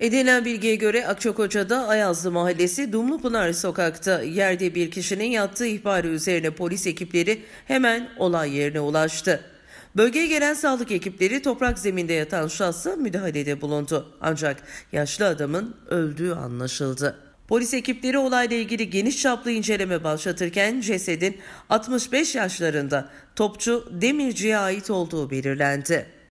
Edilen bilgiye göre Akçakoca'da Ayazlı Mahallesi Dumlupınar Sokak'ta yerde bir kişinin yattığı ihbarı üzerine polis ekipleri hemen olay yerine ulaştı. Bölgeye gelen sağlık ekipleri toprak zeminde yatan şahsa müdahalede bulundu. Ancak yaşlı adamın öldüğü anlaşıldı. Polis ekipleri olayla ilgili geniş çaplı inceleme başlatırken cesedin 65 yaşlarında topçu Demirci'ye ait olduğu belirlendi.